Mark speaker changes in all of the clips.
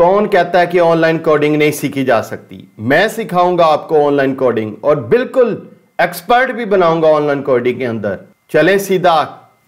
Speaker 1: कौन कहता है कि ऑनलाइन कोडिंग नहीं सीखी जा सकती मैं सिखाऊंगा आपको ऑनलाइन कोडिंग और बिल्कुल एक्सपर्ट भी बनाऊंगा ऑनलाइन कोडिंग के अंदर चले सीधा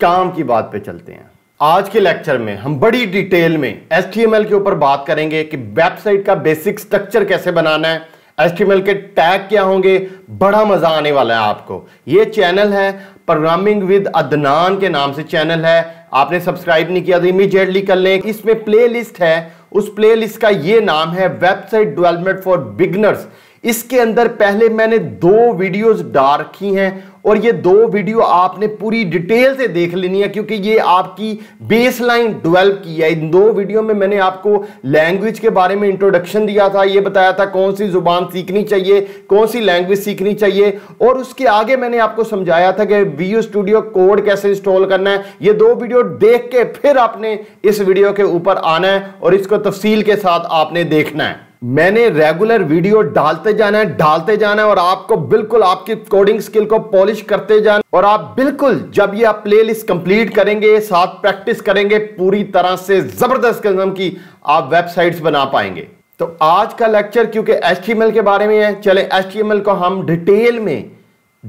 Speaker 1: काम की बात पे चलते हैं आज के लेक्चर में हम बड़ी डिटेल में एस के ऊपर बात करेंगे कि वेबसाइट का बेसिक स्ट्रक्चर कैसे बनाना है एस के टैग क्या होंगे बड़ा मजा आने वाला है आपको ये चैनल है प्रोग्रामिंग विद अदनान के नाम से चैनल है आपने सब्सक्राइब नहीं किया तो इमीजिएटली कर लें इसमें प्लेलिस्ट है उस प्लेलिस्ट का ये नाम है वेबसाइट डेवलपमेंट फॉर बिगनर्स इसके अंदर पहले मैंने दो वीडियोस डाल रखी हैं और ये दो वीडियो आपने पूरी डिटेल से देख लेनी है क्योंकि ये आपकी बेसलाइन डेवलप की है इन दो वीडियो में मैंने आपको लैंग्वेज के बारे में इंट्रोडक्शन दिया था ये बताया था कौन सी जुबान सीखनी चाहिए कौन सी लैंग्वेज सीखनी चाहिए और उसके आगे मैंने आपको समझाया था कि वी स्टूडियो कोड कैसे इंस्टॉल करना है ये दो वीडियो देख के फिर आपने इस वीडियो के ऊपर आना है और इसको तफसील के साथ आपने देखना है मैंने रेगुलर वीडियो डालते जाना है डालते जाना है और आपको बिल्कुल आपकी कोडिंग स्किल को पॉलिश करते जाना और आप बिल्कुल जब ये आप प्ले लिस्ट कंप्लीट करेंगे साथ प्रैक्टिस करेंगे पूरी तरह से जबरदस्त किस्म की आप वेबसाइट्स बना पाएंगे तो आज का लेक्चर क्योंकि एच के बारे में है चले एच को हम डिटेल में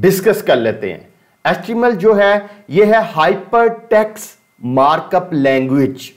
Speaker 1: डिस्कस कर लेते हैं एच जो है यह है हाइपर टेक्स मार्कअप लैंग्वेज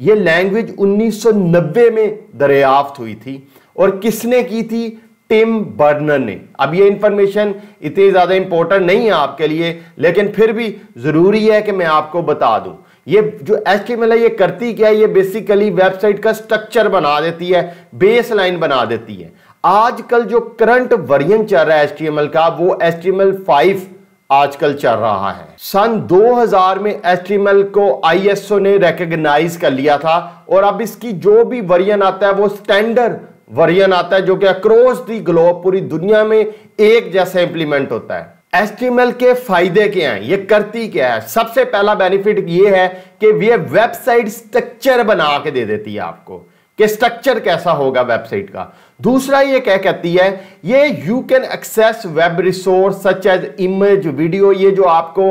Speaker 1: ये लैंग्वेज 1990 में दरियाफ्त हुई थी और किसने की थी टिम बर्नर ने अब ये इंफॉर्मेशन इतनी ज़्यादा इंपॉर्टेंट नहीं है आपके लिए लेकिन फिर भी ज़रूरी है कि मैं आपको बता दूं ये जो एच टी है ये करती क्या है ये बेसिकली वेबसाइट का स्ट्रक्चर बना देती है बेस लाइन बना देती है आजकल जो करंट वर्जन चल रहा है एच का वो H T M L five आजकल चल रहा है सन 2000 में एच को आईएसओ ने रिकग्नाइज कर लिया था और अब इसकी जो भी वर्जन आता है वो स्टैंडर्ड वर्जन आता है जो कि अक्रॉस दी ग्लोब पूरी दुनिया में एक जैसा इंप्लीमेंट होता है एस के फायदे क्या हैं ये करती क्या है सबसे पहला बेनिफिट ये है कि ये वेबसाइट स्ट्रक्चर बना के दे देती है आपको कि स्ट्रक्चर कैसा होगा वेबसाइट का दूसरा ये क्या कहती है ये you can access web resource such as image video ये जो आपको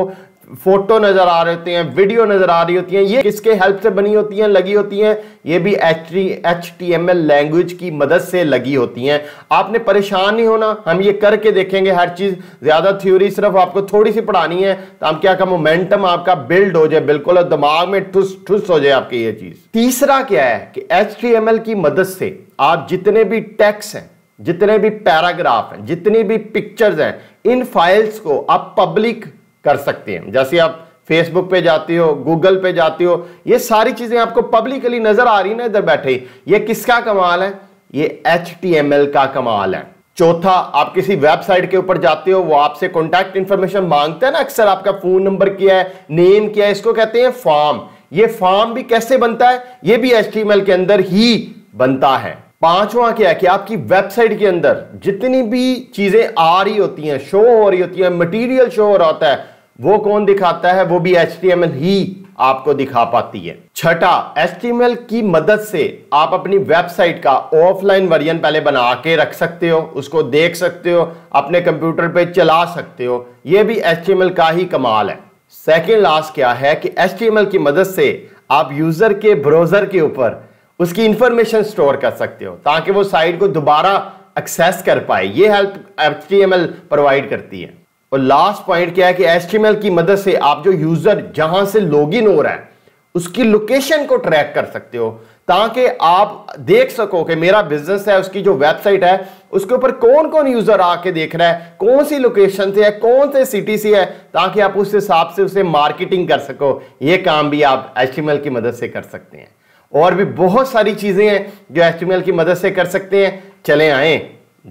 Speaker 1: फोटो नजर आ रहे होते हैं वीडियो नजर आ रही होती हैं ये किसके हेल्प से बनी होती हैं लगी होती हैं ये भी एच टी लैंग्वेज की मदद से लगी होती हैं आपने परेशान नहीं होना हम ये करके देखेंगे हर चीज़ ज़्यादा थ्योरी सिर्फ आपको थोड़ी सी पढ़ानी है तो हम क्या मोमेंटम आपका बिल्ड हो जाए बिल्कुल और दिमाग में ठुस ठुस हो जाए आपकी ये चीज़ तीसरा क्या है कि एच की मदद से आप जितने भी टैक्स हैं जितने भी पैराग्राफ हैं जितनी भी पिक्चर्स हैं इन फाइल्स को आप पब्लिक कर सकती हैं जैसे आप फेसबुक पे जाती हो गूगल पे जाती हो ये सारी चीजें आपको पब्लिकली नजर आ रही ना इधर बैठे ये किसका कमाल है ये एच का कमाल है चौथा आप किसी वेबसाइट के ऊपर जाते हो वो आपसे कॉन्टैक्ट इंफॉर्मेशन मांगते हैं ना अक्सर आपका फोन नंबर क्या है नेम क्या है इसको कहते हैं फॉर्म ये फॉर्म भी कैसे बनता है ये भी एच के अंदर ही बनता है पांचवा क्या है कि आपकी वेबसाइट के अंदर जितनी भी चीजें आ रही होती हैं शो हो रही होती है मटीरियल शो हो रहा होता है वो कौन दिखाता है वो भी एच ही आपको दिखा पाती है छठा एच की मदद से आप अपनी वेबसाइट का ऑफलाइन वर्जन पहले बना के रख सकते हो उसको देख सकते हो अपने कंप्यूटर पे चला सकते हो ये भी एच का ही कमाल है सेकेंड लास्ट क्या है कि एस की मदद से आप यूजर के ब्राउजर के ऊपर उसकी इंफॉर्मेशन स्टोर कर सकते हो ताकि वो साइट को दोबारा एक्सेस कर पाए ये हेल्प एच प्रोवाइड करती है और लास्ट पॉइंट क्या है कि एस की मदद से आप जो यूजर जहां से लॉग इन हो रहा है उसकी लोकेशन को ट्रैक कर सकते हो ताकि आप देख सको कि मेरा बिजनेस है उसकी जो वेबसाइट है उसके ऊपर कौन कौन यूजर आके देख रहा है कौन सी लोकेशन से है कौन से सिटी से है ताकि आप उस हिसाब से उसे मार्केटिंग कर सको ये काम भी आप एच की मदद से कर सकते हैं और भी बहुत सारी चीजें हैं जो एच की मदद से कर सकते हैं चले आए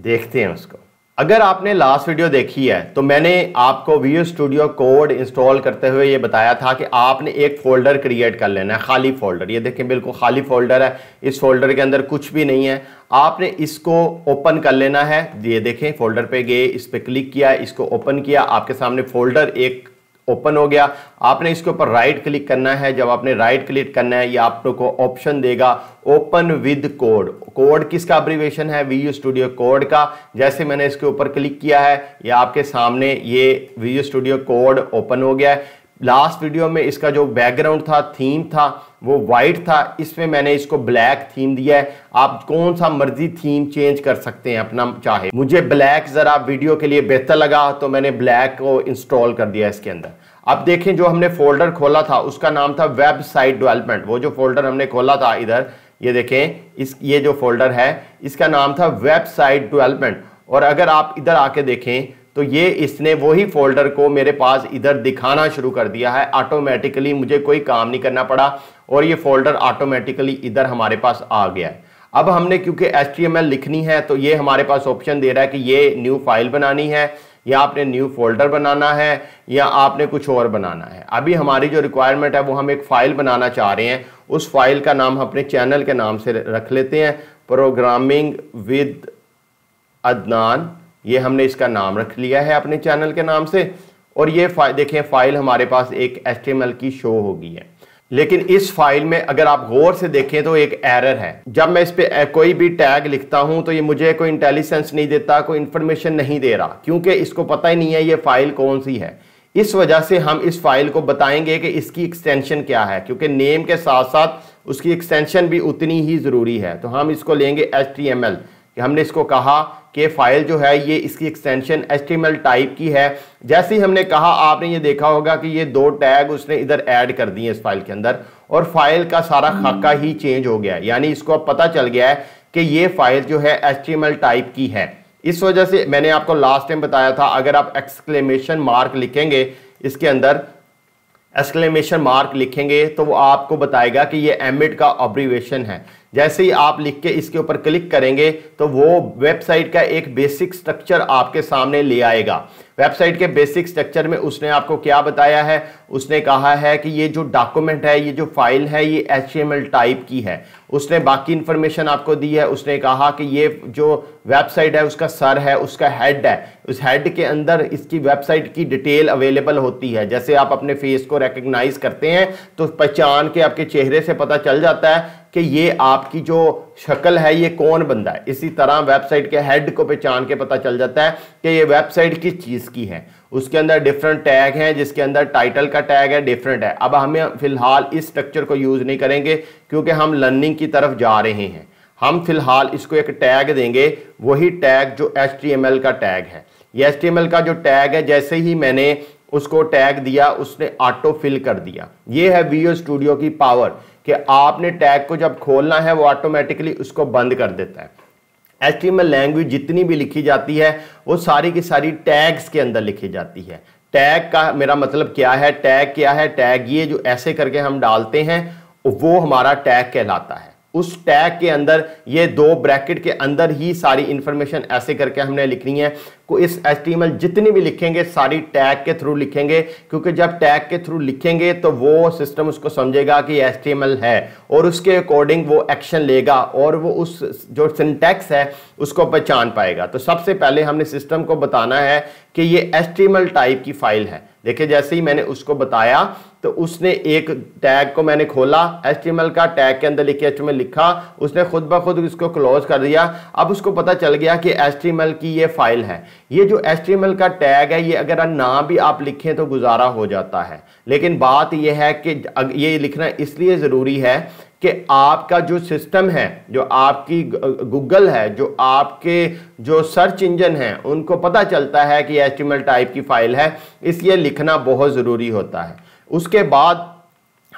Speaker 1: देखते हैं उसको अगर आपने लास्ट वीडियो देखी है तो मैंने आपको वीडियो स्टूडियो कोड इंस्टॉल करते हुए ये बताया था कि आपने एक फ़ोल्डर क्रिएट कर लेना है खाली फ़ोल्डर ये देखें बिल्कुल खाली फ़ोल्डर है इस फ़ोल्डर के अंदर कुछ भी नहीं है आपने इसको ओपन कर लेना है ये देखें फ़ोल्डर पे गए इस पर क्लिक किया इसको ओपन किया आपके सामने फ़ोल्डर एक ओपन हो गया आपने इसके ऊपर राइट क्लिक करना है जब आपने राइट क्लिक करना है ये आप लोग को ऑप्शन देगा ओपन विद कोड कोड किसका अब्रीवेशन है वी स्टूडियो कोड का जैसे मैंने इसके ऊपर क्लिक किया है ये आपके सामने ये वी स्टूडियो कोड ओपन हो गया है लास्ट वीडियो में इसका जो बैकग्राउंड था थीम था वो वाइट था इसमें मैंने इसको ब्लैक थीम दिया है आप कौन सा मर्जी थीम चेंज कर सकते हैं अपना चाहे मुझे ब्लैक ज़रा वीडियो के लिए बेहतर लगा तो मैंने ब्लैक को इंस्टॉल कर दिया इसके अंदर अब देखें जो हमने फोल्डर खोला था उसका नाम था वेबसाइट डेवलपमेंट वो जो फोल्डर हमने खोला था इधर ये देखें इस ये जो फोल्डर है इसका नाम था वेबसाइट डेवलपमेंट और अगर आप इधर आके देखें तो ये इसने वही फोल्डर को मेरे पास इधर दिखाना शुरू कर दिया है ऑटोमेटिकली मुझे कोई काम नहीं करना पड़ा और ये फोल्डर ऑटोमेटिकली इधर हमारे पास आ गया है अब हमने क्योंकि एस लिखनी है तो ये हमारे पास ऑप्शन दे रहा है कि ये न्यू फाइल बनानी है या आपने न्यू फोल्डर बनाना है या आपने कुछ और बनाना है अभी हमारी जो रिक्वायरमेंट है वो हम एक फ़ाइल बनाना चाह रहे हैं उस फाइल का नाम अपने चैनल के नाम से रख लेते हैं प्रोग्रामिंग विद अदनान ये हमने इसका नाम रख लिया है अपने चैनल के नाम से और ये फाइल देखें फाइल हमारे पास एक एस की शो होगी है लेकिन इस फाइल में अगर आप गौर से देखें तो एक एरर है जब मैं इस पर कोई भी टैग लिखता हूं तो ये मुझे कोई इंटेलिजेंस नहीं देता कोई इंफॉर्मेशन नहीं दे रहा क्योंकि इसको पता ही नहीं है ये फाइल कौन सी है इस वजह से हम इस फाइल को बताएंगे कि इसकी एक्सटेंशन क्या है क्योंकि नेम के साथ साथ उसकी एक्सटेंशन भी उतनी ही ज़रूरी है तो हम इसको लेंगे एच कि हमने इसको कहा कि फाइल जो है ये इसकी एक्सटेंशन एच टाइप की है जैसे ही हमने कहा आपने ये देखा होगा कि ये दो टैग उसने इधर ऐड कर दिए इस फाइल के अंदर और फाइल का सारा हम्म। खाका ही चेंज हो गया है यानी इसको अब पता चल गया है कि ये फाइल जो है एच टाइप की है इस वजह से मैंने आपको लास्ट टाइम बताया था अगर आप एक्सक्लेमेशन मार्क लिखेंगे इसके अंदर एक्सक्लेमेशन मार्क लिखेंगे तो वो आपको बताएगा कि ये एमिट का ऑब्रीवेशन है जैसे ही आप लिख के इसके ऊपर क्लिक करेंगे तो वो वेबसाइट का एक बेसिक स्ट्रक्चर आपके सामने ले आएगा वेबसाइट के बेसिक स्ट्रक्चर में उसने आपको क्या बताया है उसने कहा है कि ये जो डॉक्यूमेंट है ये जो फाइल है ये एच टाइप की है उसने बाकी इन्फॉर्मेशन आपको दी है उसने कहा कि ये जो वेबसाइट है उसका सर है उसका हेड है उस हेड के अंदर इसकी वेबसाइट की डिटेल अवेलेबल होती है जैसे आप अपने फेस को रिकग्नाइज करते हैं तो पहचान के आपके चेहरे से पता चल जाता है कि ये आपकी जो शक्ल है ये कौन बंदा है इसी तरह वेबसाइट के हेड को पहचान के पता चल जाता है कि ये वेबसाइट किस चीज़ की है उसके अंदर डिफरेंट टैग हैं जिसके अंदर टाइटल का टैग है डिफरेंट है अब हमें फिलहाल इस स्ट्रक्चर को यूज़ नहीं करेंगे क्योंकि हम लर्निंग की तरफ जा रहे हैं हम फिलहाल इसको एक टैग देंगे वही टैग जो एच का टैग है ये एच का जो टैग है जैसे ही मैंने उसको टैग दिया उसने ऑटो फिल कर दिया ये है वीओ स्टूडियो की पावर कि आपने टैग को जब खोलना है वो ऑटोमेटिकली उसको बंद कर देता है एच लैंग्वेज जितनी भी लिखी जाती है वो सारी की सारी टैग्स के अंदर लिखी जाती है टैग का मेरा मतलब क्या है टैग क्या है टैग ये जो ऐसे करके हम डालते हैं वो हमारा टैग कहलाता है उस टैग के अंदर ये दो ब्रैकेट के अंदर ही सारी इन्फॉर्मेशन ऐसे करके हमने लिखनी है को इस एच जितनी भी लिखेंगे सारी टैग के थ्रू लिखेंगे क्योंकि जब टैग के थ्रू लिखेंगे तो वो सिस्टम उसको समझेगा कि एच है और उसके अकॉर्डिंग वो एक्शन लेगा और वो उस जो सिंटैक्स है उसको पहचान पाएगा तो सबसे पहले हमने सिस्टम को बताना है कि ये एच टाइप की फाइल है देखिए जैसे ही मैंने उसको बताया तो उसने एक टैग को मैंने खोला एच का टैग के अंदर लिखे एच लिखा उसने खुद ब खुद इसको क्लोज कर दिया अब उसको पता चल गया कि एच की ये फाइल है ये जो एच का टैग है ये अगर ना भी आप लिखें तो गुजारा हो जाता है लेकिन बात यह है कि ये लिखना इसलिए ज़रूरी है कि आपका जो सिस्टम है जो आपकी गूगल है जो आपके जो सर्च इंजन है उनको पता चलता है कि एच टाइप की फ़ाइल है इसलिए लिखना बहुत ज़रूरी होता है उसके बाद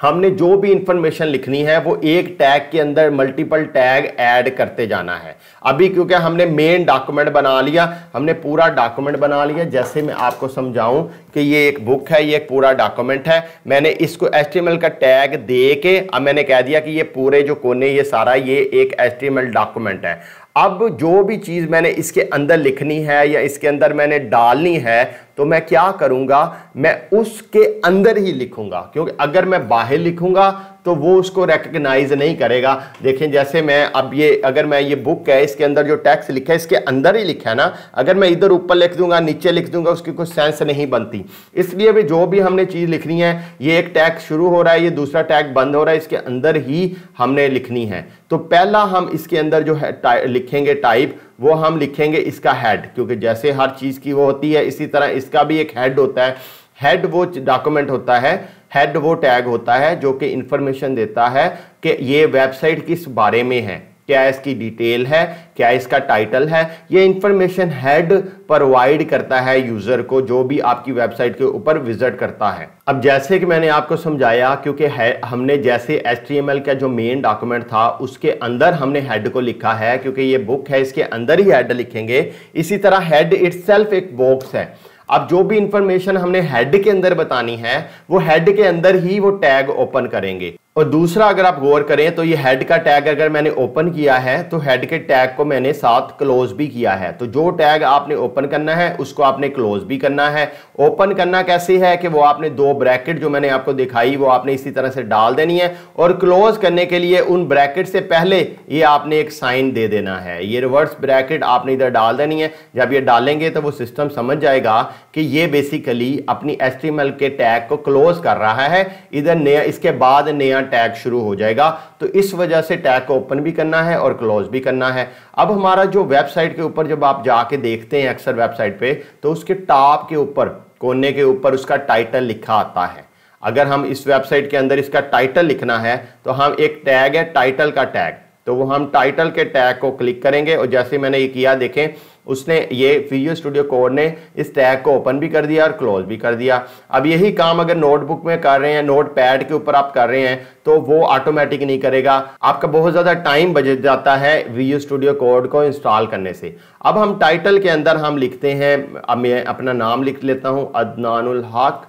Speaker 1: हमने जो भी इंफॉर्मेशन लिखनी है वो एक टैग के अंदर मल्टीपल टैग ऐड करते जाना है अभी क्योंकि हमने मेन डॉक्यूमेंट बना लिया हमने पूरा डॉक्यूमेंट बना लिया जैसे मैं आपको समझाऊं कि ये एक बुक है ये एक पूरा डॉक्यूमेंट है मैंने इसको एस का टैग दे के अब मैंने कह दिया कि ये पूरे जो कोने ये सारा ये एक एस डॉक्यूमेंट है अब जो भी चीज़ मैंने इसके अंदर लिखनी है या इसके अंदर मैंने डालनी है तो मैं क्या करूँगा मैं उसके अंदर ही लिखूंगा क्योंकि अगर मैं बाहर लिखूंगा तो वो उसको रेकग्नाइज नहीं करेगा देखें जैसे मैं अब ये अगर मैं ये बुक है इसके अंदर जो टैक्स लिखा है इसके अंदर ही लिखा है ना अगर मैं इधर ऊपर लिख दूंगा नीचे लिख दूंगा उसकी कुछ सेंस नहीं बनती इसलिए भी जो भी हमने चीज़ लिखनी है ये एक टैक्स शुरू हो रहा है ये दूसरा टैक्स बंद हो रहा है इसके अंदर ही हमने लिखनी है तो पहला हम इसके अंदर जो है टा, लिखेंगे टाइप वो हम लिखेंगे इसका हेड क्योंकि जैसे हर चीज़ की वो होती है इसी तरह इसका भी एक हेड होता है हेड वो डॉक्यूमेंट होता है हेड वो टैग होता है जो कि इंफॉर्मेशन देता है कि ये वेबसाइट किस बारे में है क्या इसकी डिटेल है क्या इसका टाइटल है ये इंफॉर्मेशन हेड प्रोवाइड करता है यूज़र को जो भी आपकी वेबसाइट के ऊपर विजिट करता है अब जैसे कि मैंने आपको समझाया क्योंकि हमने जैसे एल का जो मेन डॉक्यूमेंट था उसके अंदर हमने हेड को लिखा है क्योंकि ये बुक है इसके अंदर ही हेड लिखेंगे इसी तरह हेड इट्स एक बॉक्स है अब जो भी इंफॉर्मेशन हमने हेड के अंदर बतानी है वो हेड के अंदर ही वो टैग ओपन करेंगे और दूसरा अगर आप गौर करें तो ये हेड का टैग अगर मैंने ओपन किया है तो हेड के टैग को मैंने साथ क्लोज भी किया है तो जो टैग आपने ओपन करना है उसको आपने क्लोज भी करना है ओपन करना कैसे है कि वो आपने दो ब्रैकेट जो मैंने आपको दिखाई वो आपने इसी तरह से डाल देनी है और क्लोज करने के लिए उन ब्रैकेट से पहले ये आपने एक साइन दे देना है ये रिवर्स ब्रैकेट आपने इधर डाल देनी है जब ये डालेंगे तो वो सिस्टम समझ जाएगा कि ये बेसिकली अपनी एस के टैग को क्लोज कर रहा है इधर नया इसके बाद नया अपना टैग शुरू हो जाएगा तो इस वजह से टैग को ओपन भी करना है और क्लोज भी करना है अब हमारा जो वेबसाइट के ऊपर जब आप जाके देखते हैं अक्सर वेबसाइट पे तो उसके टॉप के ऊपर कोने के ऊपर उसका टाइटल लिखा आता है अगर हम इस वेबसाइट के अंदर इसका टाइटल लिखना है तो हम एक टैग है टाइटल का टैग तो वो हम टाइटल के टैग को क्लिक करेंगे और जैसे मैंने ये किया देखें उसने ये वीडियो स्टूडियो कोड ने इस टैग को ओपन भी कर दिया और क्लोज भी कर दिया अब यही काम अगर नोटबुक में कर रहे हैं नोट पैड के ऊपर आप कर रहे हैं तो वो ऑटोमेटिक नहीं करेगा आपका बहुत ज़्यादा टाइम बच जाता है वीडियो स्टूडियो कोड को इंस्टॉल करने से अब हम टाइटल के अंदर हम लिखते हैं अब मैं अपना नाम लिख लेता हूँ अदनानुल हक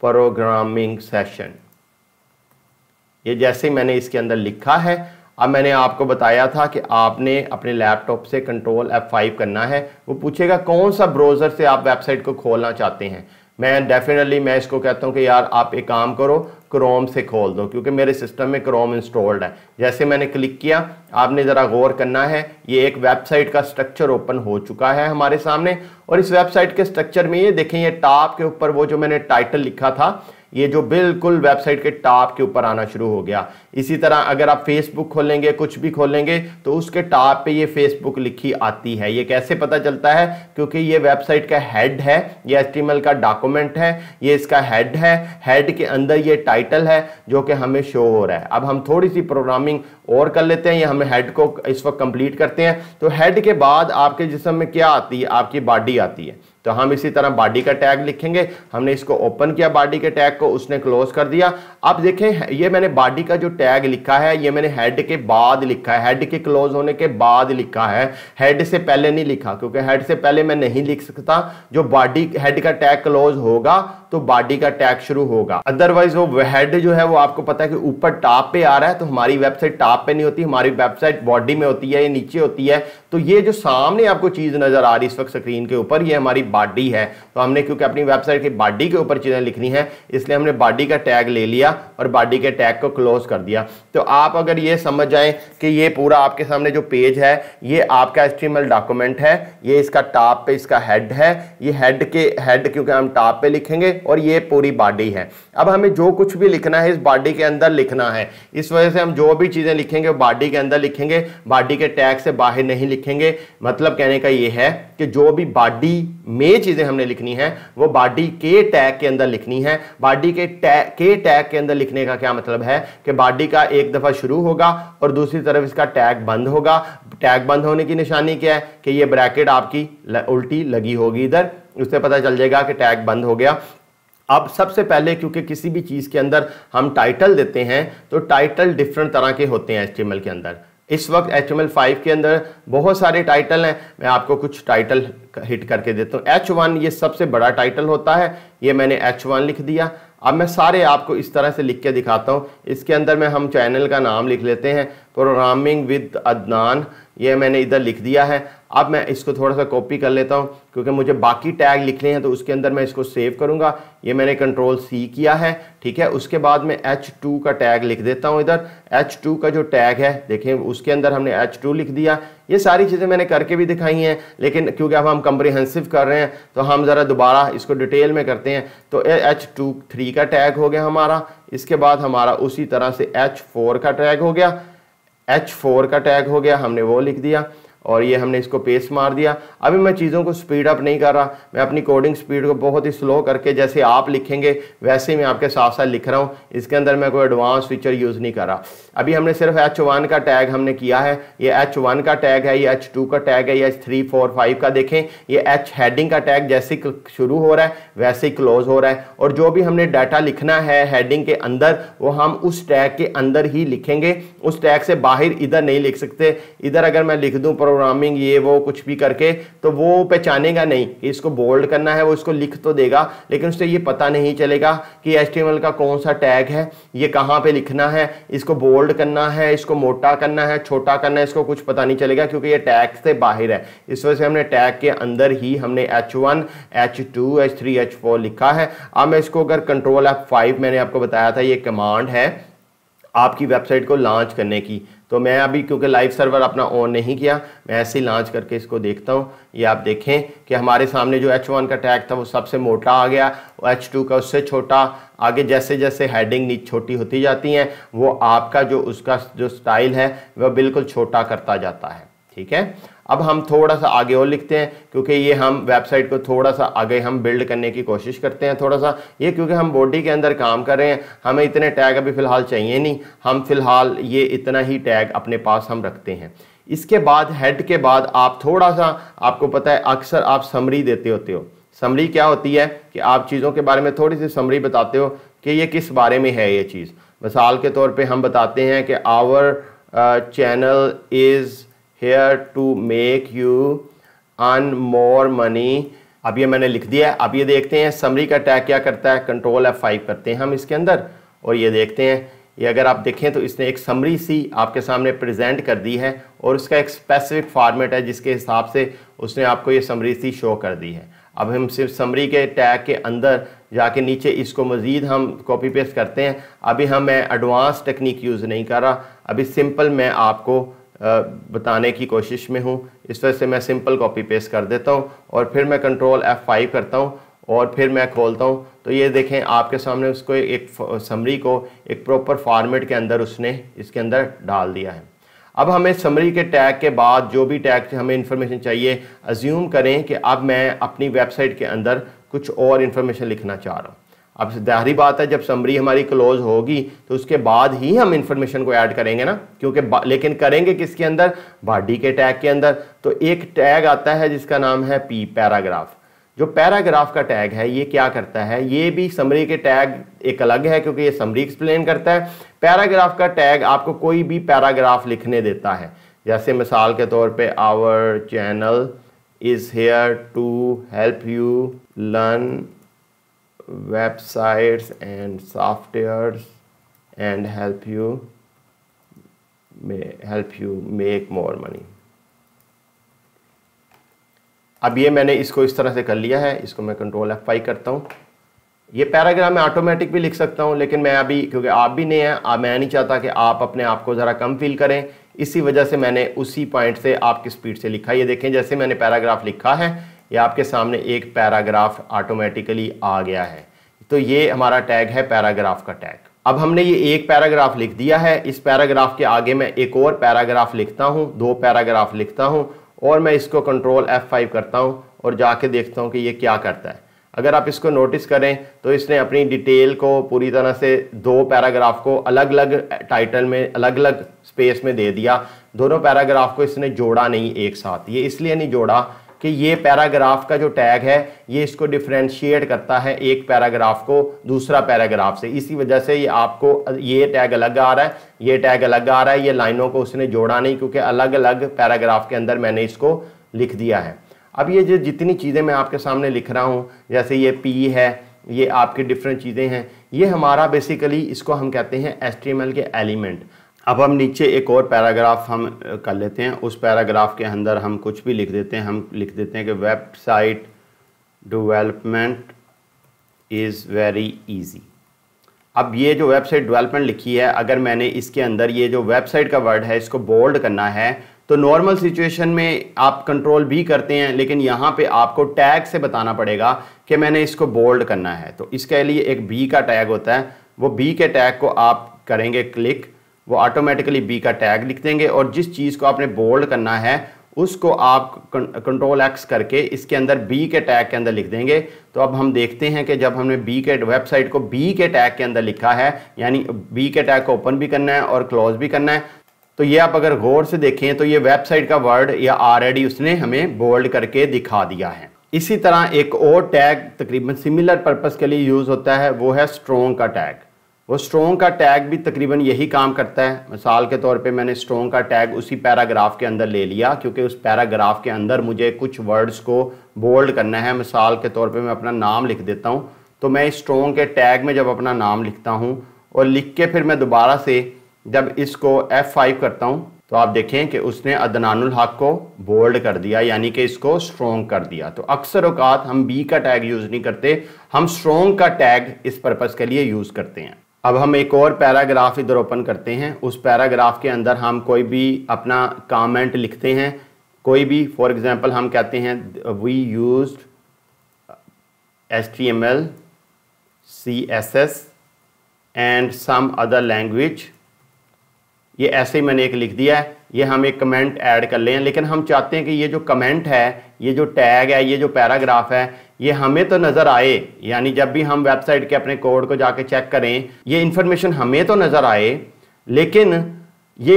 Speaker 1: प्रोग्रामिंग सेशन ये जैसे मैंने इसके अंदर लिखा है अब मैंने आपको बताया था कि आपने अपने लैपटॉप से कंट्रोल F5 करना है वो पूछेगा कौन सा ब्राउज़र से आप वेबसाइट को खोलना चाहते हैं मैं डेफिनेटली मैं इसको कहता हूँ कि यार आप एक काम करो क्रोम से खोल दो क्योंकि मेरे सिस्टम में क्रोम इंस्टॉल्ड है जैसे मैंने क्लिक किया आपने ज़रा गौर करना है ये एक वेबसाइट का स्ट्रक्चर ओपन हो चुका है हमारे सामने और इस वेबसाइट के स्ट्रक्चर में ये देखें ये टॉप के ऊपर वो जो मैंने टाइटल लिखा था ये जो बिल्कुल वेबसाइट के टॉप के ऊपर आना शुरू हो गया इसी तरह अगर आप फेसबुक खोलेंगे कुछ भी खोलेंगे तो उसके टॉप पे ये फेसबुक लिखी आती है ये कैसे पता चलता है क्योंकि ये वेबसाइट का हेड है ये एच का डॉक्यूमेंट है ये इसका हेड है हेड के अंदर ये टाइटल है जो कि हमें शो हो रहा है अब हम थोड़ी सी प्रोग्रामिंग और कर लेते हैं या हम हेड को इस वक्त कंप्लीट करते हैं तो हेड के बाद आपके जिसम में क्या आती है आपकी बॉडी आती है तो हम इसी तरह बॉडी का टैग लिखेंगे हमने इसको ओपन किया बॉडी के टैग को उसने क्लोज कर दिया अब देखें ये मैंने बॉडी का जो टैग लिखा है ये मैंने हेड के बाद लिखा है हेड के क्लोज होने के बाद लिखा है हेड से पहले नहीं लिखा क्योंकि हेड से पहले मैं नहीं लिख सकता जो बॉडी हेड का टैग क्लोज होगा तो बॉडी का टैग शुरू होगा अदरवाइज वो हेड जो है वो आपको पता है कि ऊपर टॉप पे आ रहा है तो हमारी वेबसाइट टॉप पे नहीं होती हमारी वेबसाइट बॉडी में होती है ये नीचे होती है तो ये जो सामने आपको चीज नजर आ रही है इस वक्त स्क्रीन के ऊपर ये हमारी बाडी है तो हमने क्योंकि अपनी वेबसाइट की बाडी के ऊपर चीज़ें लिखनी है इसलिए हमने बाडी का टैग ले लिया और बाडी के टैग को क्लोज कर दिया तो आप अगर ये समझ जाएं कि ये पूरा आपके सामने जो पेज है ये आपका एस डॉक्यूमेंट है ये इसका टॉप पे इसका हेड है ये हेड के हेड क्योंकि हम टॉप पे लिखेंगे और ये पूरी बाडी है अब हमें जो कुछ भी लिखना है इस बाडी के अंदर लिखना है इस वजह से हम जो भी चीज़ें लिखेंगे बाडी के अंदर लिखेंगे बाडी के टैग से बाहर नहीं लिखेंगे मतलब कहने का ये है कि जो भी बाडी में मेन चीज़ें हमने लिखनी है वो बॉडी के टैग के अंदर लिखनी है बॉडी के टैग के टैग के अंदर लिखने का क्या मतलब है कि बॉडी का एक दफ़ा शुरू होगा और दूसरी तरफ इसका टैग बंद होगा टैग बंद होने की निशानी क्या है कि ये ब्रैकेट आपकी उल्टी लगी होगी इधर उससे पता चल जाएगा कि टैग बंद हो गया अब सबसे पहले क्योंकि किसी भी चीज़ के अंदर हम टाइटल देते हैं तो टाइटल डिफरेंट तरह के होते हैं एस के अंदर इस वक्त एच एम एल फाइव के अंदर बहुत सारे टाइटल हैं मैं आपको कुछ टाइटल हिट करके देता हूँ एच वन ये सबसे बड़ा टाइटल होता है ये मैंने एच वन लिख दिया अब मैं सारे आपको इस तरह से लिख के दिखाता हूँ इसके अंदर में हम चैनल का नाम लिख लेते हैं प्रोग्रामिंग विद अदनान ये मैंने इधर लिख दिया है अब मैं इसको थोड़ा सा कॉपी कर लेता हूँ क्योंकि मुझे बाकी टैग लिखने हैं तो उसके अंदर मैं इसको सेव करूँगा ये मैंने कंट्रोल सी किया है ठीक है उसके बाद मैं एच टू का टैग लिख देता हूँ इधर एच टू का जो टैग है देखें उसके अंदर हमने एच टू लिख दिया ये सारी चीज़ें मैंने करके भी दिखाई हैं लेकिन क्योंकि अब हम कंप्रिहेंसिव कर रहे हैं तो हम ज़रा दोबारा इसको डिटेल में करते हैं तो एच टू थ्री का टैग हो गया हमारा इसके बाद हमारा उसी तरह से एच फोर का टैग हो गया एच फोर का टैग हो गया हमने वो लिख दिया और ये हमने इसको पेस्ट मार दिया अभी मैं चीज़ों को स्पीड अप नहीं कर रहा मैं अपनी कोडिंग स्पीड को बहुत ही स्लो करके जैसे आप लिखेंगे वैसे ही मैं आपके साथ साथ लिख रहा हूँ इसके अंदर मैं कोई एडवांस फीचर यूज़ नहीं कर रहा अभी हमने सिर्फ एच वन का टैग हमने किया है ये एच वन का टैग है ये एच टू का टैग है ये एच थ्री फोर फाइव का देखें ये एच हेडिंग का टैग जैसे शुरू हो रहा है वैसे ही क्लोज हो रहा है और जो भी हमने डाटा लिखना है हेडिंग के अंदर वो हम उस टैग के अंदर ही लिखेंगे उस टैग से बाहर इधर नहीं लिख सकते इधर अगर मैं लिख दूँ पर प्रोग्रामिंग ये वो कुछ भी करके तो वो पहचानेगा नहीं कि इसको बोल्ड करना है वो इसको लिख तो देगा लेकिन उससे ये पता नहीं चलेगा कि एस का कौन सा टैग है ये कहाँ पर लिखना है इसको बोल्ड करना है इसको मोटा करना है छोटा करना है इसको कुछ पता नहीं चलेगा क्योंकि ये टैग से बाहर है इस वजह से हमने टैग के अंदर ही हमने H one H two H three H four लिखा है अब मैं इसको अगर कंट्रोल एफ फाइव मैंने आपको बताया था ये कमांड है आपकी वेबसाइट को लॉन्च करने की तो मैं अभी क्योंकि लाइव सर्वर अपना ऑन नहीं किया मैं ऐसे ही लॉन्च करके इसको देखता हूँ ये आप देखें कि हमारे सामने जो H1 का टैग था वो सबसे मोटा आ गया H2 का उससे छोटा आगे जैसे जैसे हेडिंग छोटी होती जाती हैं वो आपका जो उसका जो स्टाइल है वह बिल्कुल छोटा करता जाता है ठीक है अब हम थोड़ा सा आगे और लिखते हैं क्योंकि ये हम वेबसाइट को थोड़ा सा आगे हम बिल्ड करने की कोशिश करते हैं थोड़ा सा ये क्योंकि हम बॉडी के अंदर काम कर रहे हैं हमें इतने टैग अभी फ़िलहाल चाहिए नहीं हम फ़िलहाल ये इतना ही टैग अपने पास हम रखते हैं इसके बाद हेड के बाद आप थोड़ा सा आपको पता है अक्सर आप समरी देते होते हो समरी क्या होती है कि आप चीज़ों के बारे में थोड़ी सी समरी बताते हो कि ये किस बारे में है ये चीज़ मिसाल के तौर पे हम बताते हैं कि our channel is here to make you earn more money अब ये मैंने लिख दिया है अब ये देखते हैं समरी का टैग क्या करता है कंट्रोल एफ फाइव करते हैं हम इसके अंदर और ये देखते हैं ये अगर आप देखें तो इसने एक समरी सी आपके सामने प्रेजेंट कर दी है और उसका एक स्पेसिफिक फॉर्मेट है जिसके हिसाब से उसने आपको ये समरी सी शो कर दी है अब हम सिर्फ समरी के टैग के अंदर जाके नीचे इसको मज़ीद हम कॉपी पेस्ट करते हैं अभी हम मैं एडवांस टेक्निक यूज़ नहीं कर रहा अभी सिंपल मैं आपको बताने की कोशिश में हूँ इस वजह से मैं सिंपल कॉपी पेस्ट कर देता हूँ और फिर मैं कंट्रोल F5 करता हूँ और फिर मैं खोलता हूँ तो ये देखें आपके सामने उसको एक समरी को एक प्रॉपर फॉर्मेट के अंदर उसने इसके अंदर डाल दिया है अब हमें समरी के टैग के बाद जो भी टैग से हमें इन्फॉर्मेशन चाहिए अज्यूम करें कि अब मैं अपनी वेबसाइट के अंदर कुछ और इन्फॉर्मेशन लिखना चाह रहा हूँ अब दहरी बात है जब समरी हमारी क्लोज होगी तो उसके बाद ही हम इंफॉर्मेशन को ऐड करेंगे ना क्योंकि लेकिन करेंगे किसके अंदर बॉडी के टैग के अंदर तो एक टैग आता है जिसका नाम है पी पैराग्राफ जो पैराग्राफ का टैग है ये क्या करता है ये भी समरी के टैग एक अलग है क्योंकि ये समरी एक्सप्लेन करता है पैराग्राफ का टैग आपको कोई भी पैराग्राफ लिखने देता है जैसे मिसाल के तौर पे our channel is here to help you learn websites and softwares and help you help you make more money अब ये मैंने इसको इस तरह से कर लिया है इसको मैं कंट्रोल एफ आई करता हूँ ये पैराग्राफ मैं ऑटोमेटिक भी लिख सकता हूँ लेकिन मैं अभी क्योंकि आप भी नहीं हैं आप मैं नहीं चाहता कि आप अपने आप को ज़रा कम फील करें इसी वजह से मैंने उसी पॉइंट से आपकी स्पीड से लिखा ये देखें जैसे मैंने पैराग्राफ लिखा है ये आपके सामने एक पैराग्राफ ऑटोमेटिकली आ गया है तो ये हमारा टैग है पैराग्राफ का टैग अब हमने ये एक पैराग्राफ लिख दिया है इस पैराग्राफ के आगे मैं एक और पैराग्राफ लिखता हूँ दो पैराग्राफ लिखता हूँ और मैं इसको कंट्रोल फाइव करता हूँ और जाके देखता हूँ कि ये क्या करता है अगर आप इसको नोटिस करें तो इसने अपनी डिटेल को पूरी तरह से दो पैराग्राफ को अलग अलग टाइटल में अलग अलग स्पेस में दे दिया दोनों पैराग्राफ को इसने जोड़ा नहीं एक साथ ये इसलिए नहीं जोड़ा कि ये पैराग्राफ का जो टैग है ये इसको डिफ्रेंशिएट करता है एक पैराग्राफ को दूसरा पैराग्राफ से इसी वजह से ये आपको ये टैग अलग आ रहा है ये टैग अलग आ रहा है ये लाइनों को उसने जोड़ा नहीं क्योंकि अलग अलग पैराग्राफ के अंदर मैंने इसको लिख दिया है अब ये जो जितनी चीज़ें मैं आपके सामने लिख रहा हूँ जैसे ये पी है ये आपके डिफरेंट चीज़ें हैं ये हमारा बेसिकली इसको हम कहते हैं एस के एलिमेंट अब हम नीचे एक और पैराग्राफ हम कर लेते हैं उस पैराग्राफ के अंदर हम कुछ भी लिख देते हैं हम लिख देते हैं कि website development is very easy अब ये जो वेबसाइट डेवलपमेंट लिखी है अगर मैंने इसके अंदर ये जो वेबसाइट का वर्ड है इसको बोल्ड करना है तो नॉर्मल सिचुएशन में आप कंट्रोल भी करते हैं लेकिन यहाँ पे आपको टैग से बताना पड़ेगा कि मैंने इसको बोल्ड करना है तो इसके लिए एक बी का टैग होता है वो बी के टैग को आप करेंगे क्लिक वो ऑटोमेटिकली बी का टैग लिख देंगे और जिस चीज़ को आपने बोल्ड करना है उसको आप कंट्रोल एक्स करके इसके अंदर बी के टैग के अंदर लिख देंगे तो अब हम देखते हैं कि जब हमने बी के वेबसाइट को बी के टैग के अंदर लिखा है यानी बी के टैग को ओपन भी करना है और क्लोज भी करना है तो ये आप अगर गौर से देखें तो ये वेबसाइट का वर्ड या ऑलरेडी उसने हमें बोल्ड करके दिखा दिया है इसी तरह एक और टैग तकरीबन सिमिलर पर्पज़ के लिए यूज़ होता है वो है स्ट्रोंग का टैग वो स्ट्रोंग का टैग भी तकरीबन यही काम करता है मिसाल के तौर पे मैंने स्ट्रोंग का टैग उसी पैराग्राफ के अंदर ले लिया क्योंकि उस पैराग्राफ के अंदर मुझे कुछ वर्ड्स को बोल्ड करना है मिसाल के तौर पे मैं अपना नाम लिख देता हूँ तो मैं इस स्ट्रोंग के टैग में जब अपना नाम लिखता हूँ और लिख के फिर मैं दोबारा से जब इसको फाइव करता हूँ तो आप देखें कि उसने अदनानुल हक को बोल्ड कर दिया यानी कि इसको स्ट्रोंग कर दिया तो अक्सर अवकात हम बी का टैग यूज़ नहीं करते हम स्ट्रोंग का टैग इस पर्पज़ के लिए यूज़ करते हैं अब हम एक और पैराग्राफ इधर ओपन करते हैं उस पैराग्राफ के अंदर हम कोई भी अपना कमेंट लिखते हैं कोई भी फॉर एग्जांपल हम कहते हैं we use S T M L C S S and some other language ये ऐसे ही मैंने एक लिख दिया है ये हम एक कमेंट ऐड कर लें लेकिन हम चाहते हैं कि ये जो कमेंट है ये जो टैग है ये जो पैराग्राफ है ये हमें तो नज़र आए यानी जब भी हम वेबसाइट के अपने कोड को जाके चेक करें ये इंफॉर्मेशन हमें तो नज़र आए लेकिन ये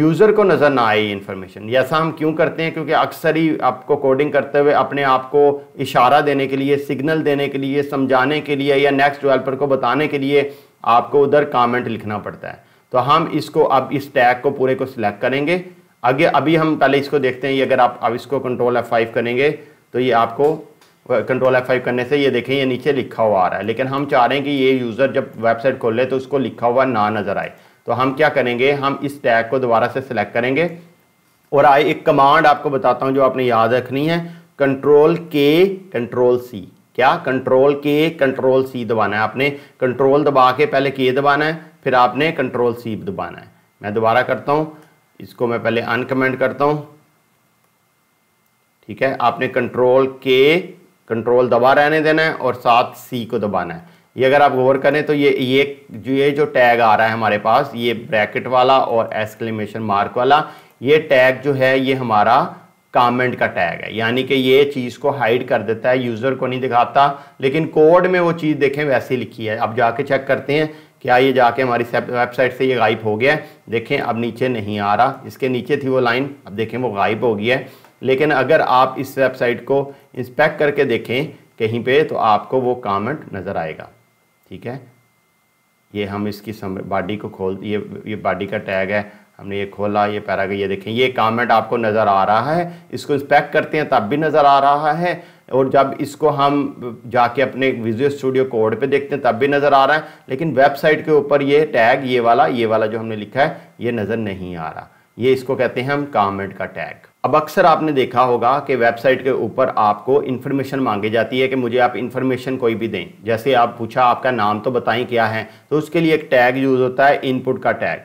Speaker 1: यूज़र को नज़र ना आए ये इन्फॉर्मेशन ऐसा हम क्यों करते हैं क्योंकि अक्सर ही आपको कोडिंग करते हुए अपने आप को इशारा देने के लिए सिग्नल देने के लिए समझाने के लिए या नेक्स्ट डेवलपर को बताने के लिए आपको उधर कमेंट लिखना पड़ता है तो हम इसको अब इस टैग को पूरे को सिलेक्ट करेंगे आगे अभी हम पहले इसको देखते हैं ये अगर आप अब इसको कंट्रोल एफ करेंगे तो ये आपको कंट्रोल एफ फाइव करने से ये देखें ये नीचे लिखा हुआ आ रहा है लेकिन हम चाह रहे हैं कि ये यूज़र जब वेबसाइट खोल ले तो उसको लिखा हुआ ना नज़र आए तो हम क्या करेंगे हम इस टैग को दोबारा से सिलेक्ट करेंगे और आई एक कमांड आपको बताता हूँ जो आपने याद रखनी है कंट्रोल के कंट्रोल सी क्या कंट्रोल के कंट्रोल सी दबाना है आपने कंट्रोल दबा के पहले के दबाना है फिर आपने कंट्रोल सी दबाना है मैं दोबारा करता हूँ इसको मैं पहले अनकमेंट करता हूँ ठीक है आपने कंट्रोल के कंट्रोल दबा रहने देना है और साथ सी को दबाना है ये अगर आप गौर करें तो ये ये जो ये जो टैग आ रहा है हमारे पास ये ब्रैकेट वाला और एक्सक्लेमेशन मार्क वाला ये टैग जो है ये हमारा कमेंट का टैग है यानी कि ये चीज़ को हाइड कर देता है यूज़र को नहीं दिखाता लेकिन कोड में वो चीज़ देखें वैसे लिखी है अब जाके चेक करते हैं क्या ये जाके हमारी वेबसाइट से ये गायब हो गया है देखें अब नीचे नहीं आ रहा इसके नीचे थी वो लाइन अब देखें वो गायब हो गया है लेकिन अगर आप इस वेबसाइट को इंस्पेक्ट करके देखें कहीं पे तो आपको वो कामेंट नज़र आएगा ठीक है ये हम इसकी बॉडी को खोल ये ये बॉडी का टैग है हमने ये खोला ये पैरा ये देखें ये कामेंट आपको नज़र आ रहा है इसको इंस्पेक्ट करते हैं तब भी नज़र आ रहा है और जब इसको हम जाके अपने विजुअल स्टूडियो कोड पे देखते हैं तब भी नज़र आ रहा है लेकिन वेबसाइट के ऊपर ये टैग ये वाला ये वाला जो हमने लिखा है ये नज़र नहीं आ रहा ये इसको कहते हैं हम कामेंट का टैग अब अक्सर आपने देखा होगा कि वेबसाइट के ऊपर आपको इन्फॉर्मेशन मांगी जाती है कि मुझे आप इन्फॉर्मेशन कोई भी दें जैसे आप पूछा आपका नाम तो बताएं क्या है तो उसके लिए एक टैग यूज़ होता है इनपुट का टैग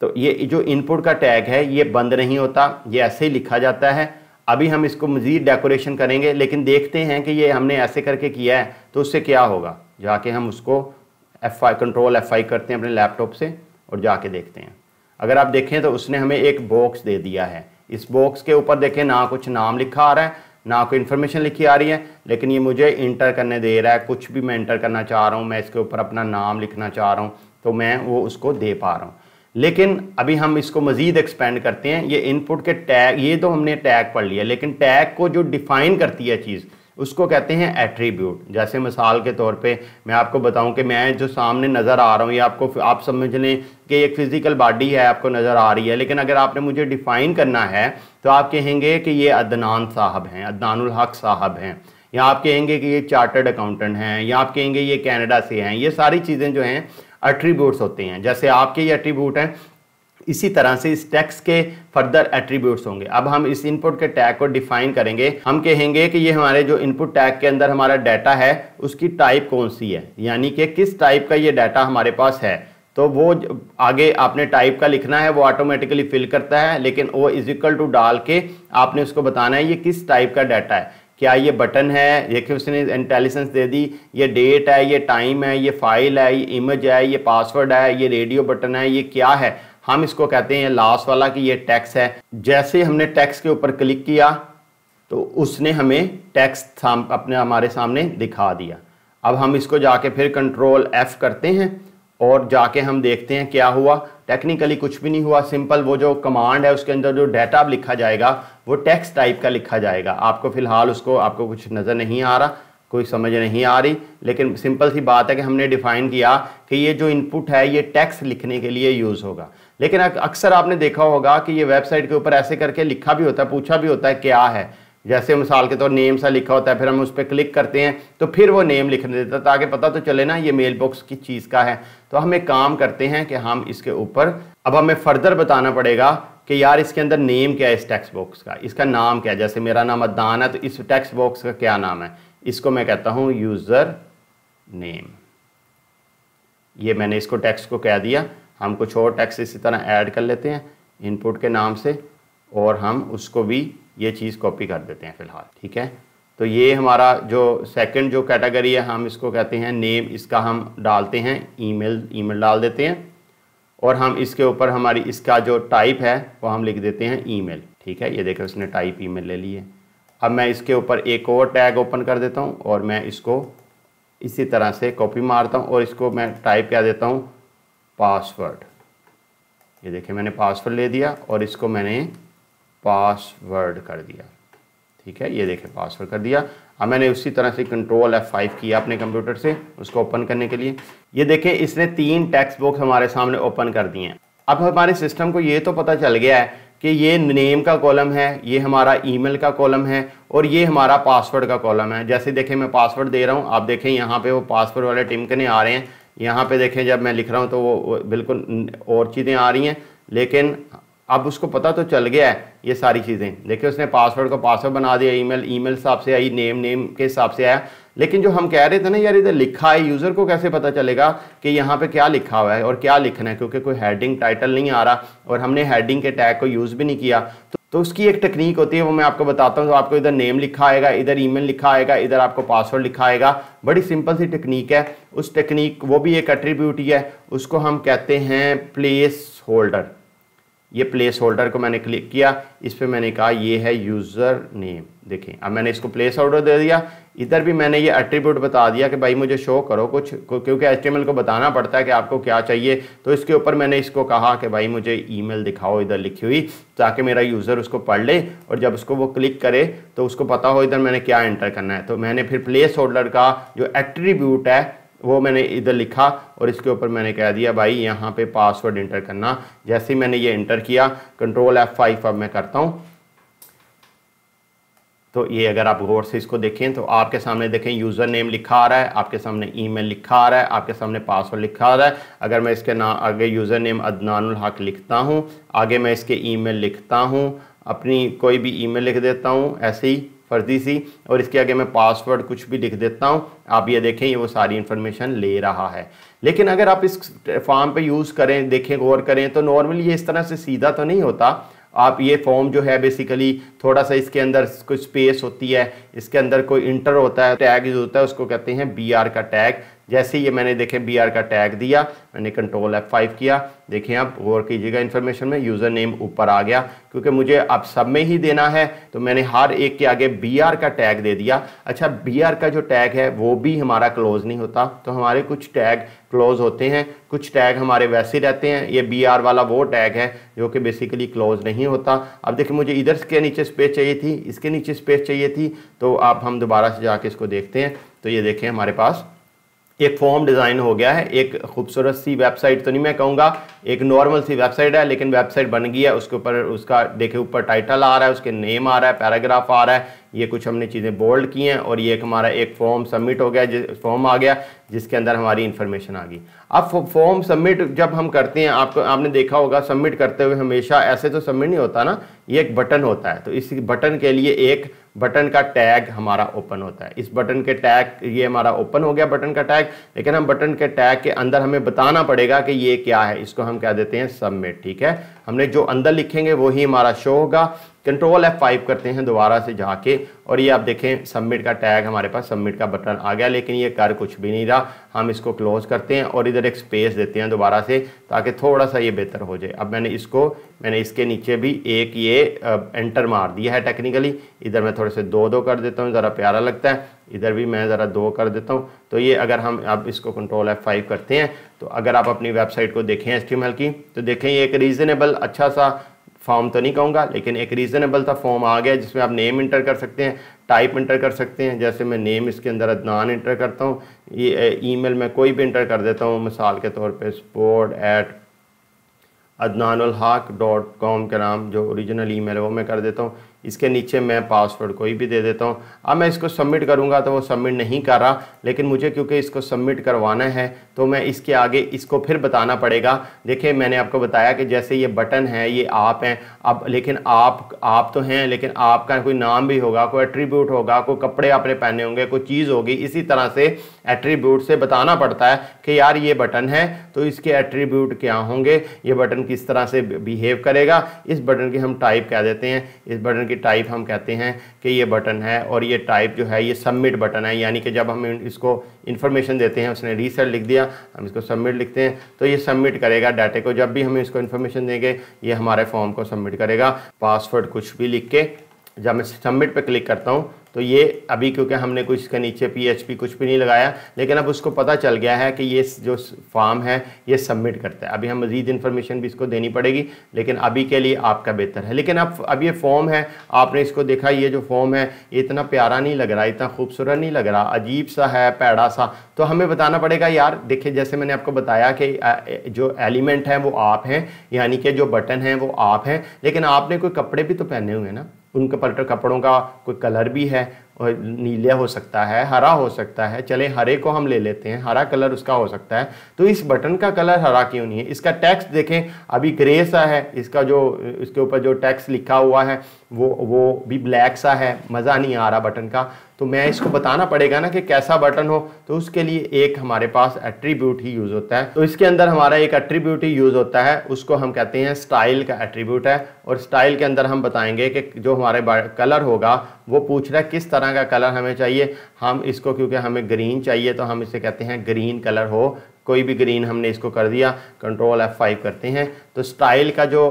Speaker 1: तो ये जो इनपुट का टैग है ये बंद नहीं होता ये ऐसे ही लिखा जाता है अभी हम इसको मज़ीद डेकोरेशन करेंगे लेकिन देखते हैं कि ये हमने ऐसे करके किया है तो उससे क्या होगा जाके हम उसको F I control F I करते हैं अपने लैपटॉप से और जाके देखते हैं अगर आप देखें तो उसने हमें एक बॉक्स दे दिया है इस बॉक्स के ऊपर देखें ना कुछ नाम लिखा आ रहा है ना कोई इन्फॉर्मेशन लिखी आ रही है लेकिन ये मुझे इंटर करने दे रहा है कुछ भी मैं इंटर करना चाह रहा हूँ मैं इसके ऊपर अपना नाम लिखना चाह रहा हूँ तो मैं वो उसको दे पा रहा हूँ लेकिन अभी हम इसको मज़ीद एक्सपेंड करते हैं ये इनपुट के टैग ये तो हमने टैग पढ़ लिया लेकिन टैग को जो डिफ़ाइन करती है चीज़ उसको कहते हैं एट्रीब्यूट जैसे मिसाल के तौर पे मैं आपको बताऊं कि मैं जो सामने नज़र आ रहा हूँ या आपको आप समझ लें कि एक फ़िज़िकल बॉडी है आपको नज़र आ रही है लेकिन अगर आपने मुझे डिफ़ाइन करना है तो आप कहेंगे कि ये अदनान साहब हैं अदनानुल हक साहब हैं या आप कहेंगे कि ये चार्टर्ड अकाउंटेंट हैं या आप कहेंगे ये कैनेडा से हैं ये सारी चीज़ें जो हैं अट्रीब्यूट्स होते हैं जैसे आपके ये अट्रीब्यूट हैं इसी तरह से इस टैक्स के फर्दर एट्रीब्यूट्स होंगे अब हम इस इनपुट के टैग को डिफाइन करेंगे हम कहेंगे कि ये हमारे जो इनपुट टैग के अंदर हमारा डाटा है उसकी टाइप कौन सी है यानी कि किस टाइप का ये डाटा हमारे पास है तो वो आगे आपने टाइप का लिखना है वो ऑटोमेटिकली फिल करता है लेकिन वो इज इक्वल टू डाल के आपने उसको बताना है ये किस टाइप का डाटा है क्या ये बटन है देखिए उसने इंटेलिजेंस दे दी ये डेट है ये टाइम है ये फाइल है ये इमेज है ये पासवर्ड है ये रेडियो बटन है ये क्या है हम इसको कहते हैं लास्ट वाला कि ये टैक्स है जैसे हमने टैक्स के ऊपर क्लिक किया तो उसने हमें टैक्स साम, अपने हमारे सामने दिखा दिया अब हम इसको जाके फिर कंट्रोल एफ़ करते हैं और जाके हम देखते हैं क्या हुआ टेक्निकली कुछ भी नहीं हुआ सिंपल वो जो कमांड है उसके अंदर जो डाटा लिखा जाएगा वो टैक्स टाइप का लिखा जाएगा आपको फ़िलहाल उसको आपको कुछ नज़र नहीं आ रहा कोई समझ नहीं आ रही लेकिन सिंपल सी बात है कि हमने डिफ़ाइन किया कि ये जो इनपुट है ये टैक्स लिखने के लिए यूज़ होगा लेकिन अक्सर आपने देखा होगा कि ये वेबसाइट के ऊपर ऐसे करके लिखा भी होता है पूछा भी होता है क्या है जैसे मिसाल के तौर तो नेम सा लिखा होता है फिर हम उस पर क्लिक करते हैं तो फिर वो नेम लिखने देता है ताकि पता तो चले ना ये मेल बॉक्स की चीज़ का है तो हम एक काम करते हैं कि हम इसके ऊपर अब हमें फर्दर बताना पड़ेगा कि यार इसके अंदर नेम क्या है इस टेक्स्ट बॉक्स का इसका नाम क्या है जैसे मेरा नाम अद्दान है तो इस टेक्स्ट बॉक्स का क्या नाम है इसको मैं कहता हूँ यूज़र नेम ये मैंने इसको टेक्स्ट को कह दिया हम कुछ और टैक्स इसी तरह ऐड कर लेते हैं इनपुट के नाम से और हम उसको भी ये चीज़ कॉपी कर देते हैं फ़िलहाल ठीक है तो ये हमारा जो सेकंड जो कैटेगरी है हम इसको कहते हैं नेम इसका हम डालते हैं ईमेल ईमेल डाल देते हैं और हम इसके ऊपर हमारी इसका जो टाइप है वो हम लिख देते हैं ईमेल ठीक है ये देखो उसने टाइप ईमेल ले ली है अब मैं इसके ऊपर एक और टैग ओपन कर देता हूँ और मैं इसको इसी तरह से कॉपी मारता हूँ और इसको मैं टाइप क्या देता हूँ पासवर्ड ये देखिए मैंने पासवर्ड ले दिया और इसको मैंने पासवर्ड कर दिया ठीक है ये देखिए पासवर्ड कर दिया अब मैंने उसी तरह से कंट्रोल एफ फाइव किया अपने कंप्यूटर से उसको ओपन करने के लिए ये देखें इसने तीन टेक्स्ट बुक्स हमारे सामने ओपन कर दिए हैं अब हमारे सिस्टम को ये तो पता चल गया है कि ये नेम का कॉलम है ये हमारा ईमेल का कॉलम है और ये हमारा पासवर्ड का कॉलम है जैसे देखें मैं पासवर्ड दे रहा हूँ आप देखें यहाँ पे वो पासवर्ड वाले टिमकने आ रहे हैं यहाँ पे देखें जब मैं लिख रहा हूँ तो वो बिल्कुल और चीज़ें आ रही हैं लेकिन अब उसको पता तो चल गया है ये सारी चीज़ें देखिए उसने पासवर्ड को पासवर्ड बना दिया ईमेल ईमेल हिसाब से आई नेम नेम के हिसाब से आया लेकिन जो हम कह रहे थे ना यार इधर लिखा है यूज़र को कैसे पता चलेगा कि यहाँ पे क्या लिखा हुआ है और क्या लिखना है क्योंकि कोई हैडिंग टाइटल नहीं आ रहा और हमने हेडिंग के टैग को यूज़ भी नहीं किया तो, तो उसकी एक टेक्निक होती है वो मैं आपको बताता हूँ तो आपको इधर नेम लिखा आएगा इधर ई लिखा आएगा इधर आपको पासवर्ड लिखा आएगा बड़ी सिंपल सी टेक्निक है उस टेक्निक वो भी एक एट्रीब्यूट ही है उसको हम कहते हैं प्लेस होल्डर ये प्लेस होल्डर को मैंने क्लिक किया इस पर मैंने कहा ये है यूज़र नेम देखें अब मैंने इसको प्लेस होल्डर दे दिया इधर भी मैंने ये एट्रीब्यूट बता दिया कि भाई मुझे शो करो कुछ क्योंकि एच को बताना पड़ता है कि आपको क्या चाहिए तो इसके ऊपर मैंने इसको कहा कि भाई मुझे ईमेल दिखाओ इधर लिखी हुई ताकि मेरा यूज़र उसको पढ़ ले और जब उसको वो क्लिक करे तो उसको पता हो इधर मैंने क्या एंटर करना है तो मैंने फिर प्लेस होल्डर का जो एट्रीब्यूट है वो मैंने इधर लिखा और इसके ऊपर मैंने कह दिया भाई यहाँ पे पासवर्ड इंटर करना जैसे ही मैंने ये इंटर किया कंट्रोल एफ फाइव अब मैं करता हूँ तो ये अगर आप गौर से इसको देखें तो आपके सामने देखें यूज़र नेम लिखा आ रहा है आपके सामने ईमेल लिखा आ रहा है आपके सामने पासवर्ड लिखा आ रहा है अगर मैं इसके नाम आगे यूज़र नेम अदनानुल हक लिखता हूँ आगे मैं इसके ईमेल लिखता हूँ अपनी कोई भी ईमेल लिख देता हूँ ऐसे ही फर्जी सी और इसके आगे मैं पासवर्ड कुछ भी लिख देता हूँ आप ये देखें ये वो सारी इन्फॉर्मेशन ले रहा है लेकिन अगर आप इस फॉर्म पे यूज़ करें देखें गौर करें तो नॉर्मली ये इस तरह से सीधा तो नहीं होता आप ये फॉर्म जो है बेसिकली थोड़ा सा इसके अंदर कुछ स्पेस होती है इसके अंदर कोई इंटर होता है टैग होता है उसको कहते हैं बी आर का टैग जैसे ये मैंने देखें बी आर का टैग दिया मैंने कंट्रोल एफ फाइव किया देखिए आप गौर कीजिएगा इन्फॉर्मेशन में यूज़र नेम ऊपर आ गया क्योंकि मुझे अब सब में ही देना है तो मैंने हर एक के आगे बी आर का टैग दे दिया अच्छा बी आर का जो टैग है वो भी हमारा क्लोज नहीं होता तो हमारे कुछ टैग क्लोज होते हैं कुछ टैग हमारे वैसे रहते हैं ये बी आर वाला वो टैग है जो कि बेसिकली क्लोज नहीं होता अब देखिए मुझे इधर के नीचे स्पेस चाहिए थी इसके नीचे स्पेस चाहिए थी तो आप हम दोबारा से जाके इसको देखते हैं तो ये देखें हमारे पास एक फॉर्म डिज़ाइन हो गया है एक खूबसूरत सी वेबसाइट तो नहीं मैं कहूँगा एक नॉर्मल सी वेबसाइट है लेकिन वेबसाइट बन गई है उसके ऊपर उसका देखे ऊपर टाइटल आ रहा है उसके नेम आ रहा है पैराग्राफ आ रहा है ये कुछ हमने चीज़ें बोल्ड की हैं और ये एक हमारा एक फॉर्म सबमिट हो गया फॉर्म आ गया जिसके अंदर हमारी इन्फॉर्मेशन आ गई अब फॉर्म सबमिट जब हम करते हैं आपको आपने देखा होगा सबमिट करते हुए हमेशा ऐसे तो सबमिट नहीं होता ना ये एक बटन होता है तो इस बटन के लिए एक बटन का टैग हमारा ओपन होता है इस बटन के टैग ये हमारा ओपन हो गया बटन का टैग लेकिन हम बटन के टैग के अंदर हमें बताना पड़ेगा कि ये क्या है इसको हम क्या देते हैं सबमिट ठीक है हमने जो अंदर लिखेंगे वही हमारा शो होगा कंट्रोल एफ फाइव करते हैं दोबारा से जाके और ये आप देखें सबमिट का टैग हमारे पास सबमिट का बटन आ गया लेकिन ये कर कुछ भी नहीं रहा हम इसको क्लोज करते हैं और इधर एक स्पेस देते हैं दोबारा से ताकि थोड़ा सा ये बेहतर हो जाए अब मैंने इसको मैंने इसके नीचे भी एक ये एंटर मार दिया है टेक्निकली इधर मैं थोड़े से दो दो कर देता हूँ ज़रा प्यारा लगता है इधर भी मैं ज़रा दो कर देता हूँ तो ये अगर हम आप इसको कंट्रोल एफ फाइव करते हैं तो अगर आप अपनी वेबसाइट को देखें एस की तो देखें ये एक रीज़नेबल अच्छा सा फॉर्म तो नहीं कहूँगा लेकिन एक रीज़नेबल था फॉर्म आ गया जिसमें आप नेम इंटर कर सकते हैं टाइप इंटर कर सकते हैं जैसे मैं नेम इसके अंदर अदनान इंटर करता हूँ ये ईमेल में कोई भी इंटर कर देता हूँ मिसाल के तौर पे support at Adnanhaq dot com के नाम जो ओरिजिनल ईमेल है वो मैं कर देता हूँ इसके नीचे मैं पासवर्ड कोई भी दे देता हूँ अब मैं इसको सबमिट करूँगा तो वो सबमिट नहीं कर रहा लेकिन मुझे क्योंकि इसको सबमिट करवाना है तो मैं इसके आगे इसको फिर बताना पड़ेगा देखिए मैंने आपको बताया कि जैसे ये बटन है ये आप हैं अब लेकिन आप आप तो हैं लेकिन आपका कोई नाम भी होगा कोई एट्रीब्यूट होगा कोई कपड़े आपने पहने होंगे कोई चीज़ होगी इसी तरह से एट्रीब्यूट से बताना पड़ता है कि यार ये बटन है तो इसके एट्रीब्यूट क्या होंगे ये बटन किस तरह से बिहेव करेगा इस बटन की हम टाइप कह देते हैं इस बटन की टाइप हम कहते हैं कि ये बटन है और ये टाइप जो है ये सबमिट बटन है यानी कि जब हम इसको इन्फॉर्मेशन देते हैं उसने रीसेट लिख दिया हम इसको सबमिट लिखते हैं तो ये सबमिट करेगा डाटे को जब भी हम इसको इन्फॉर्मेशन देंगे ये हमारे फॉर्म को सबमिट करेगा पासवर्ड कुछ भी लिख के जब मैं सबमिट पर क्लिक करता हूँ तो ये अभी क्योंकि हमने कुछ इसके नीचे पी कुछ भी नहीं लगाया लेकिन अब उसको पता चल गया है कि ये जो फॉर्म है ये सबमिट करता है अभी हम मज़ीद इन्फॉर्मेशन भी इसको देनी पड़ेगी लेकिन अभी के लिए आपका बेहतर है लेकिन अब अब ये फॉर्म है आपने इसको देखा ये जो फॉर्म है ये इतना प्यारा नहीं लग रहा इतना खूबसूरत नहीं लग रहा अजीब सा है पैड़ा सा तो हमें बताना पड़ेगा यार देखिए जैसे मैंने आपको बताया कि जो एलिमेंट हैं वो आप हैं यानी कि जो बटन हैं वो आप हैं लेकिन आपने कोई कपड़े भी तो पहने हुए हैं ना उनके पर कपड़ों का कोई कलर भी है और नीले हो सकता है हरा हो सकता है चले हरे को हम ले लेते हैं हरा कलर उसका हो सकता है तो इस बटन का कलर हरा क्यों नहीं है इसका टैक्स देखें अभी ग्रे सा है इसका जो इसके ऊपर जो टैक्स लिखा हुआ है वो वो भी ब्लैक सा है मज़ा नहीं आ रहा बटन का तो मैं इसको बताना पड़ेगा ना कि कैसा बटन हो तो उसके लिए एक हमारे पास एट्रीब्यूट ही यूज़ होता है तो इसके अंदर हमारा एक एट्रीब्यूट ही यूज़ होता है उसको हम कहते हैं स्टाइल का एट्रीब्यूट है और स्टाइल के अंदर हम बताएंगे कि जो हमारे कलर होगा वो पूछ रहा है किस तरह का कलर हमें चाहिए हम इसको क्योंकि हमें ग्रीन चाहिए तो हम इसे कहते हैं ग्रीन कलर हो कोई भी ग्रीन हमने इसको कर दिया कंट्रोल एफ फाइव करते हैं तो स्टाइल का जो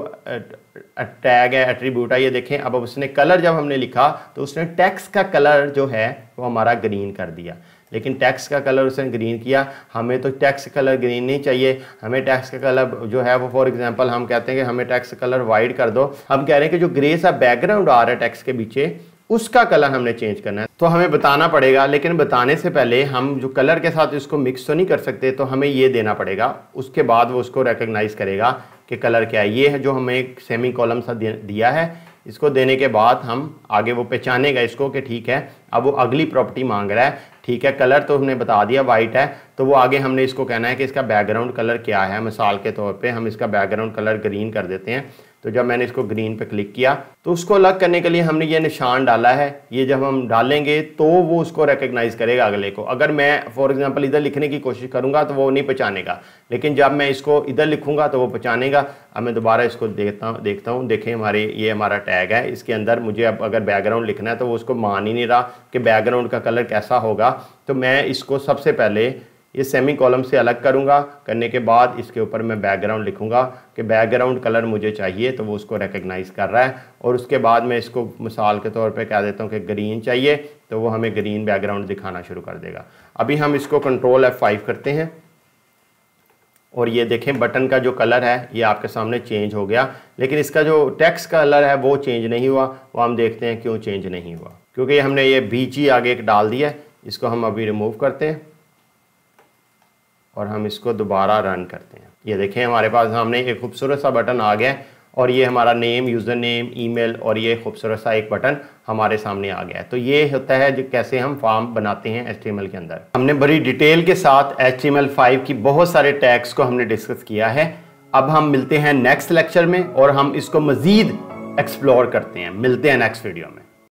Speaker 1: टैग है एट्रीब्यूट है ये देखें अब उसने कलर जब हमने लिखा तो उसने टैक्स का कलर जो है वो हमारा ग्रीन कर दिया लेकिन टैक्स का कलर उसने ग्रीन किया हमें तो टैक्स कलर ग्रीन नहीं चाहिए हमें टैक्स का कलर जो है वो फॉर एग्जांपल हम कहते हैं कि हमें टैक्स कलर वाइट कर दो हम कह रहे हैं कि जो ग्रे सा बैकग्राउंड आ रहा है टैक्स के पीछे उसका कलर हमने चेंज करना है तो हमें बताना पड़ेगा लेकिन बताने से पहले हम जो कलर के साथ इसको मिक्स तो नहीं कर सकते तो हमें ये देना पड़ेगा उसके बाद वो उसको रिकग्नाइज करेगा कि कलर क्या है ये है जो हमें एक सेमी कॉलम सा दिया है इसको देने के बाद हम आगे वो पहचानेगा इसको कि ठीक है अब वो अगली प्रॉपर्टी मांग रहा है ठीक है कलर तो हमने बता दिया वाइट है तो वो आगे हमने इसको कहना है कि इसका बैकग्राउंड कलर क्या है मिसाल के तौर पे हम इसका बैकग्राउंड कलर ग्रीन कर देते हैं तो जब मैंने इसको ग्रीन पे क्लिक किया तो उसको अलग करने के लिए हमने ये निशान डाला है ये जब हम डालेंगे तो वो उसको रिकग्नाइज करेगा अगले को अगर मैं फॉर एग्जांपल इधर लिखने की कोशिश करूंगा तो वो नहीं पहचानेगा लेकिन जब मैं इसको इधर लिखूंगा तो वो पहचानेगा अब मैं दोबारा इसको देखता हूँ देखता हूँ देखें हमारे ये हमारा टैग है इसके अंदर मुझे अब अगर बैकग्राउंड लिखना है तो वो उसको मान ही नहीं रहा कि बैकग्राउंड का कलर कैसा होगा तो मैं इसको सबसे पहले ये सेमी कॉलम से अलग करूँगा करने के बाद इसके ऊपर मैं बैकग्राउंड लिखूंगा कि बैकग्राउंड कलर मुझे चाहिए तो वो उसको रिकग्नाइज़ कर रहा है और उसके बाद मैं इसको मिसाल के तौर पे कह देता हूँ कि ग्रीन चाहिए तो वो हमें ग्रीन बैकग्राउंड दिखाना शुरू कर देगा अभी हम इसको कंट्रोल एफ फाइव करते हैं और ये देखें बटन का जो कलर है ये आपके सामने चेंज हो गया लेकिन इसका जो टैक्स कलर है वो चेंज नहीं हुआ वो हम देखते हैं क्यों चेंज नहीं हुआ क्योंकि हमने ये बीच आगे एक डाल दिया है इसको हम अभी रिमूव करते हैं और हम इसको दोबारा रन करते हैं ये देखें हमारे पास हमने एक खूबसूरत सा बटन आ गया और ये हमारा नेम यूज़र नेम ईमेल और ये खूबसूरत सा एक बटन हमारे सामने आ गया है तो ये होता है जो कैसे हम फॉर्म बनाते हैं एच के अंदर हमने बड़ी डिटेल के साथ एच टी की बहुत सारे टैक्स को हमने डिस्कस किया है अब हम मिलते हैं नेक्स्ट लेक्चर में और हम इसको मज़ीद एक्सप्लोर करते हैं मिलते हैं नेक्स्ट वीडियो में